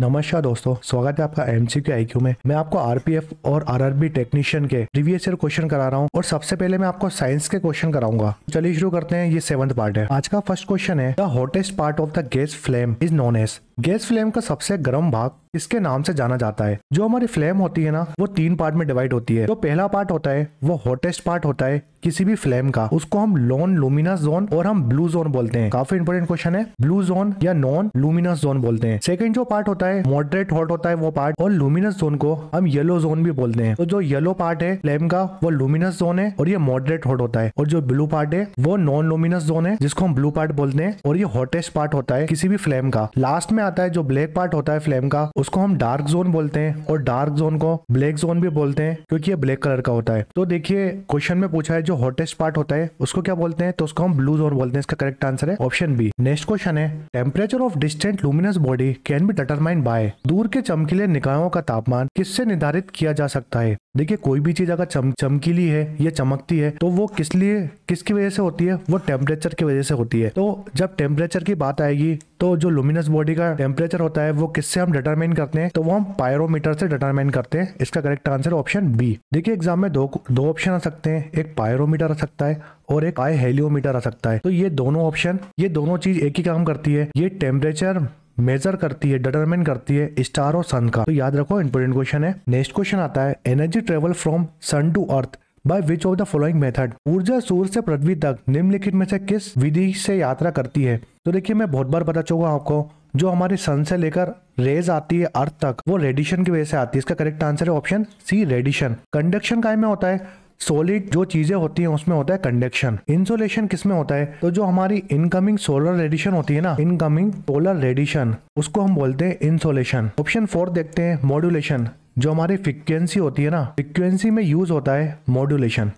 नमस्कार दोस्तों स्वागत है आपका एमसीक्यू आईक्यू में मैं आपको आरपीएफ और आरआरबी टेक्नीशियन के प्रीवियस ईयर क्वेश्चन करा रहा हूँ और सबसे पहले मैं आपको साइंस के क्वेश्चन कराऊंगा चलिए शुरू करते हैं ये सेवंथ पार्ट है आज का फर्स्ट क्वेश्चन है the hottest part of the gas flame is known as gas flame का सबसे गर्म भाग इसके नाम से जाना जाता है जो हमारी फ्लेम होती है ना वो तीन पार्ट में डिवाइड होती है जो पहला पार्ट होता है वो हॉटेस्ट पार्ट होता है किसी भी फ्लेम का उसको हम लॉन लुमिनस जोन और हम ब्लू जोन बोलते हैं काफी इंपोर्टेंट क्वेश्चन है ब्लू जोन या नॉन लुमिनस जोन बोलते हैं सेकेंड जो पार्ट होता है मॉडरेट हॉट होता है वो पार्ट और लुमिनस जोन को हम येलो जोन भी बोलते हैं तो जो येलो पार्ट है फ्लेम का वो लुमिनस जोन है और ये मॉडरेट हॉट होता है और जो ब्लू पार्ट है वो नॉन लुमिनस जोन है जिसको हम ब्लू पार्ट बोलते हैं और ये हॉटेस्ट पार्ट होता है किसी भी फ्लेम का लास्ट में आता है जो ब्लैक पार्ट होता है फ्लेम का उसको हम डार्क जोन बोलते हैं और डार्क जोन को ब्लैक जोन भी बोलते हैं क्योंकि ये ब्लैक कलर का होता है तो देखिए क्वेश्चन में पूछा है जो हॉटेस्ट पार्ट होता है उसको क्या बोलते हैं तो उसको हम ब्लू जोन बोलते हैं इसका करेक्ट आंसर है ऑप्शन बी नेक्स्ट क्वेश्चन है temperature of distant luminous body can be determined by दूर के चमकीले निकायों का तापमान किससे निर्धारित किया जा सकता है देखिए कोई भी चीज़ अगर चम, चमकीली है या चमकती है तो वो किस लिए किसकी वजह से होती है वो टेम्परेचर की वजह से होती है तो जब टेम्परेचर की बात आएगी तो जो लुमिनस बॉडी का टेम्परेचर होता है वो किससे हम डिटरमाइन करते हैं तो वो हम पायरोमीटर से डिटरमाइन करते हैं इसका करेक्ट आंसर ऑप्शन बी देखिए एग्जाम में दो दो ऑप्शन आ सकते हैं एक पायरोमीटर आ सकता है और एक आई हेलियोमीटर आ सकता है तो ये दोनों ऑप्शन ये दोनों चीज एक ही काम करती है ये टेम्परेचर मेजर करती है डिटरमिन करती है स्टार और सन का तो याद रखो इंपोर्टेंट क्वेश्चन है नेक्स्ट क्वेश्चन आता है energy travel from sun to earth by which of the following method ऊर्जा सूर्य से पृथ्वी तक निम्नलिखित में से किस विधि से यात्रा करती है तो देखिए मैं बहुत बार बता चुका आपको जो हमारे सन से लेकर रेज आती है अर्थ तक वो रेडिशन की वजह से आती है इसका करेक्ट आंसर है ऑप्शन सी रेडिशन कंडक्शन काय में होता है सोलिड जो चीजें होती है उसमें होता है कंडक्शन इंसुलेशन किसमें होता है तो जो हमारी इनकमिंग सोलर रेडिएशन होती है ना इनकमिंग सोलर रेडिएशन उसको हम बोलते हैं इंसुलेशन ऑप्शन फोर देखते हैं मॉड्यूलेशन जो हमारी फ्रिक्वेंसी होती है ना फ्रिक्वेंसी में यूज होता है मॉड्यूलेशन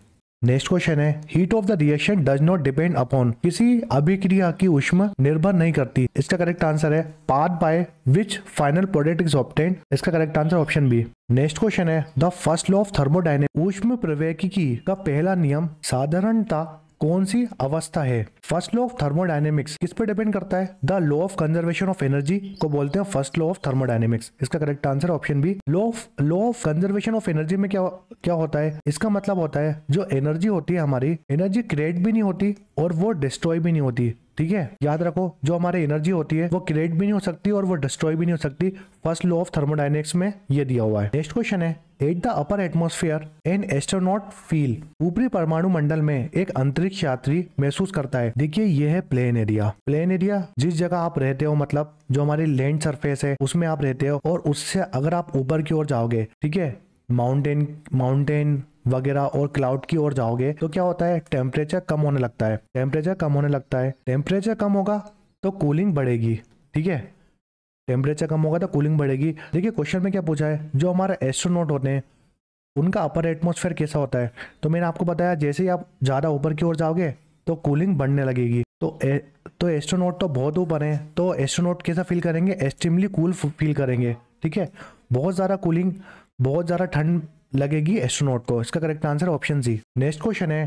नेक्स्ट क्वेश्चन है heat of the reaction does not depend upon किसी अभिक्रिया की उष्मा निर्भर नहीं करती इसका करेक्ट आंसर है path by which final product is obtained इसका correct answer option B next question है the first law of thermodynamic उष्म प्रवेकिकी का पहला नियम साधारणता कौन सी अवस्था है फर्स्ट लॉ ऑफ थर्मोडाइनेमिक्स किस पे डिपेंड करता है the law of conservation of energy को बोलते हैं फर्स्ट लॉ ऑफ थर्मोडाइनेमिक्स इसका correct answer option B law of law of conservation of energy में क्या क्या होता है इसका मतलब होता है जो एनर्जी होती है हमारी एनर्जी क्रिएट भी नहीं होती और वो डिस्ट्रॉय भी नहीं होती ठीक है याद रखो जो हमारे एनर्जी होती है वो क्रिएट भी नहीं हो सकती और वो डिस्ट्रॉय भी नहीं हो सकती फर्स्ट लॉ ऑफ थर्मोडाइनेमिक्स में ये दिया हुआ है नेक्स्ट क्वेश्चन है at the upper atmosphere an astronaut feel ऊपरी परमाणु मंडल में एक अंतरिक्ष यात्री महसूस करता है देखिए यह है प्लेन एरिया प्लेन एरिया जिस जगह आप रहते हो मतलब जो हमारी लैंड सरफेस है उसमें आप रहते हो और उससे अगर आप ऊपर की ओर जाओगे ठीक है माउंटेन माउंटेन वगैरह और क्लाउड की ओर जाओगे तो क्या होता है टेम्परेचर कम होने लगता है टेम्परेचर कम होने लगता है टेम्परेचर कम होगा तो कूलिंग बढ़ेगी ठीक है टेम्परेचर कम होगा तो कूलिंग बढ़ेगी देखिए क्वेश्चन में क्या पूछा है जो हमारे एस्ट्रोनोट होते हैं उनका अपर एटमोसफेयर कैसा होता है तो मैंने आपको बताया जैसे ही आप ज़्यादा ऊपर की ओर जाओगे तो कूलिंग बढ़ने लगेगी तो ए, तो एस्ट्रोनोट तो बहुत ऊपर हैं तो एस्ट्रोनोट कैसा फील करेंगे एक्सट्रीमली कूल फील करेंगे ठीक है बहुत ज़्यादा कूलिंग बहुत ज़्यादा ठंड लगेगी एस्ट्रोनोट को इसका correct answer option C next question है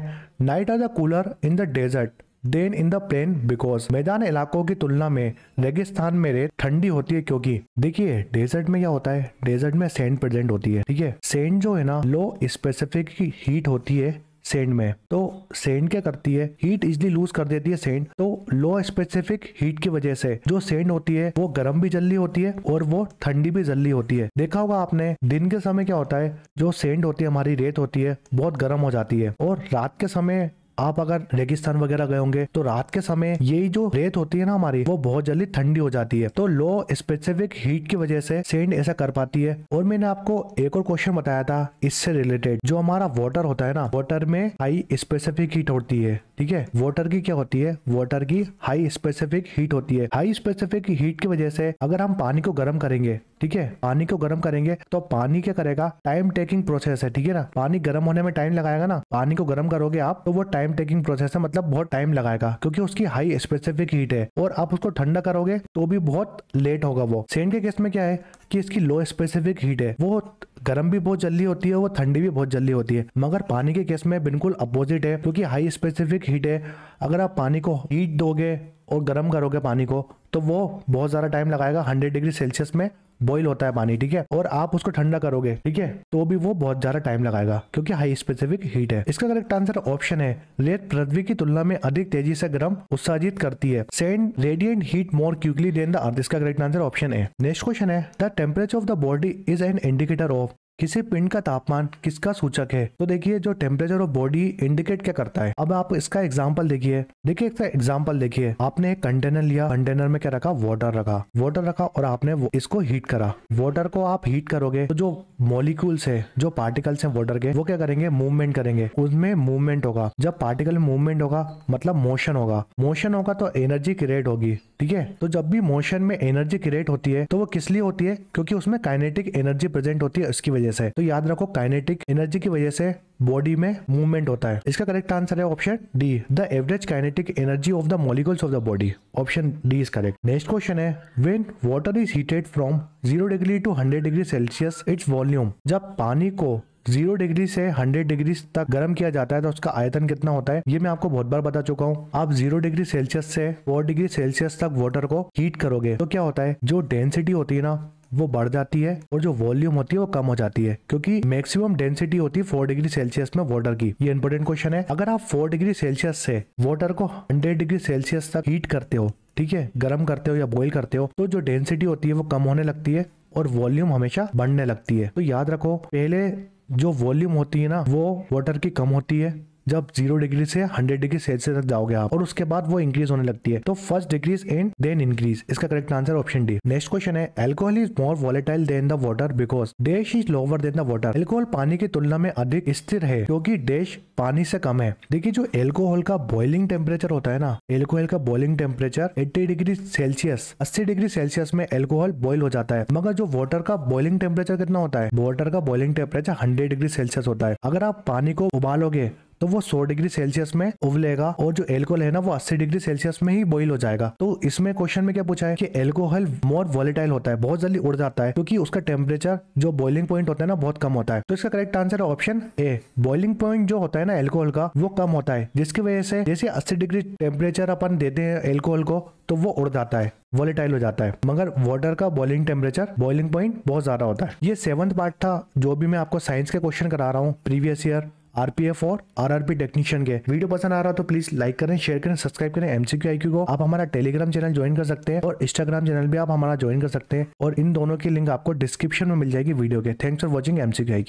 night are the cooler in the desert than in the plain because मैदान इलाकों की तुलना में रेगिस्तान में रेत ठंडी होती है क्योंकि देखिए डेजर्ट में क्या होता है डेजर्ट में सेंड प्रेजेंट होती है ठीक है सेंड जो है ना लो स्पेसिफिक हीट होती है सेंड में तो सेंड क्या करती है हीट इजली लूज कर देती है सेंड तो लो स्पेसिफिक हीट की वजह से जो सेंड होती है वो गर्म भी जल्दी होती है और वो ठंडी भी जल्दी होती है देखा होगा आपने दिन के समय क्या होता है जो सेंड होती है हमारी रेत होती है बहुत गर्म हो जाती है और रात के समय आप अगर रेगिस्तान वगैरह गए होंगे तो रात के समय यही जो रेत होती है ना हमारी वो बहुत जल्दी ठंडी हो जाती है तो लो स्पेसिफिक हीट की वजह से सेंड ऐसा कर पाती है और मैंने आपको एक और क्वेश्चन बताया था इससे रिलेटेड जो हमारा वाटर होता है ना वाटर में हाई स्पेसिफिक हीट होती है ठीक है वाटर की क्या होती है वाटर की हाई स्पेसिफिक हीट होती है हाई स्पेसिफिक हीट की वजह से अगर हम पानी को गर्म करेंगे ठीक है पानी को गर्म करेंगे तो पानी क्या करेगा टाइम टेकिंग प्रोसेस है ठीक है ना पानी गर्म होने में टाइम लगाएगा ना पानी को गर्म करोगे आप तो वो टाइम टेकिंग प्रोसेस है मतलब बहुत टाइम लगाएगा क्योंकि उसकी हाई स्पेसिफिक हीट है और आप उसको ठंडा करोगे तो भी बहुत लेट होगा वो सेंड के केस में क्या है कि इसकी लो स्पेसिफिक हीट है वो गर्म भी बहुत जल्दी होती है वो ठंडी भी बहुत जल्दी होती है मगर पानी के केस में बिल्कुल अपोजिट है क्योंकि हाई स्पेसिफिक हीट है अगर आप पानी को हीट दोगे और गर्म करोगे पानी को तो वो बहुत ज़्यादा टाइम लगाएगा 100 डिग्री सेल्सियस में बॉइल होता है पानी ठीक है और आप उसको ठंडा करोगे ठीक है तो भी वो बहुत ज्यादा टाइम लगाएगा क्योंकि हाई स्पेसिफिक हीट है इसका करेक्ट आंसर ऑप्शन है रेत पृथ्वी की तुलना में अधिक तेजी से गर्म उत्साहित करती है sand radiant heat more quickly than the earth इसका करेक्ट आंसर ऑप्शन है नेक्स्ट क्वेश्चन है the temperature of the body is an indicator of किसी पिंड का तापमान किसका सूचक है तो देखिए जो टेम्परेचर ऑफ बॉडी इंडिकेट क्या करता है अब आप इसका एग्जाम्पल देखिए देखिए इसका एग्जाम्पल देखिए आपने एक कंटेनर लिया कंटेनर में क्या रखा वाटर रखा वाटर रखा और आपने इसको हीट करा वाटर को आप हीट करोगे तो जो मॉलिक्यूल्स है जो पार्टिकल्स है वाटर के वो क्या करेंगे मूवमेंट करेंगे उसमें मूवमेंट होगा जब पार्टिकल मूवमेंट होगा मतलब मोशन होगा मोशन होगा तो एनर्जी क्रिएट होगी ठीक है तो जब भी मोशन में एनर्जी क्रिएट होती है तो वो किस लिए होती है क्योंकि उसमें काइनेटिक एनर्जी प्रेजेंट होती है उसकी वजह से तो याद रखो काइनेटिक एनर्जी की वजह से बॉडी में मूवमेंट होता है इसका करेक्ट आंसर है option D the average kinetic energy of the molecules of the body option D is correct next question है when water is heated from zero degree to hundred degree Celsius its volume जब पानी को zero degree से hundred degree तक गर्म किया जाता है तो उसका आयतन कितना होता है ये मैं आपको बहुत बार बता चुका हूँ आप जीरो डिग्री सेल्सियस से फोर डिग्री सेल्सियस तक वाटर को हीट करोगे तो क्या होता है जो डेंसिटी होती है ना वो बढ़ जाती है और जो वॉल्यूम होती है वो कम हो जाती है क्योंकि मैक्सिमम डेंसिटी होती है फोर डिग्री सेल्सियस में वाटर की ये इंपॉर्टेंट क्वेश्चन है अगर आप फोर डिग्री सेल्सियस से वाटर को हंड्रेड डिग्री सेल्सियस तक हीट करते हो ठीक है गर्म करते हो या बॉईल करते हो तो जो डेंसिटी होती है वो कम होने लगती है और वॉल्यूम हमेशा बढ़ने लगती है तो याद रखो पहले जो वॉल्यूम होती है ना वो वाटर की कम होती है जब जीरो डिग्री से हंड्रेड डिग्री सेल्सियस तक जाओगे आप और उसके बाद वो इंक्रीज होने लगती है तो first decreases and then increase इसका correct answer option D next question है alcohol is more volatile than the water because dash is lower than the water alcohol पानी की तुलना में अधिक स्थिर है क्योंकि डैश पानी से कम है देखिए जो एल्कोहल का बॉइलिंग टेम्परेचर होता है ना एल्कोहल का boiling temperature eighty degree Celsius अस्सी डिग्री सेल्सियस में एल्कोहल बॉइल हो जाता है मगर जो वॉटर का बॉइलिंग टेम्परेचर कितना होता है वॉटर का boiling temperature hundred degree Celsius होता है अगर आप पानी को उबालोगे तो वो 100 डिग्री सेल्सियस में उबलेगा और जो एल्कोहल है ना वो 80 डिग्री सेल्सियस में ही बॉइल हो जाएगा तो इसमें क्वेश्चन में क्या पूछा है कि एल्कोहल मोर वॉलेटाइल होता है बहुत जल्दी उड़ जाता है क्योंकि उसका टेम्परेचर जो बॉइलिंग पॉइंट होता है ना बहुत कम होता है तो इसका करेक्ट आंसर है ऑप्शन ए बॉइलिंग पॉइंट जो होता है ना एल्कोहल का वो कम होता है जिसकी वजह से जैसे अस्सी डिग्री टेम्परेचर अपन देते हैं एल्कोहल को तो वो उड़ जाता है वॉलेटाइल हो जाता है मगर वाटर का बॉइलिंग टेम्परेचर बॉइलिंग पॉइंट बहुत ज्यादा होता है ये सेवंथ पार्ट था जो भी मैं आपको साइंस के क्वेश्चन करा रहा हूँ प्रीवियस ईयर आरपीएफ और आरआरपी टेक्नीशियन के वीडियो पसंद आ रहा तो प्लीज लाइक करें शेयर करें सब्सक्राइब करें एमसीक्यू आईक्यू को आप हमारा टेलीग्राम चैनल ज्वाइन कर सकते हैं और इंस्टाग्राम चैनल भी आप हमारा ज्वाइन कर सकते हैं और इन दोनों की लिंक आपको डिस्क्रिप्शन में मिल जाएगी वीडियो के थैंक्स फॉर वॉचिंग एमसीक्यू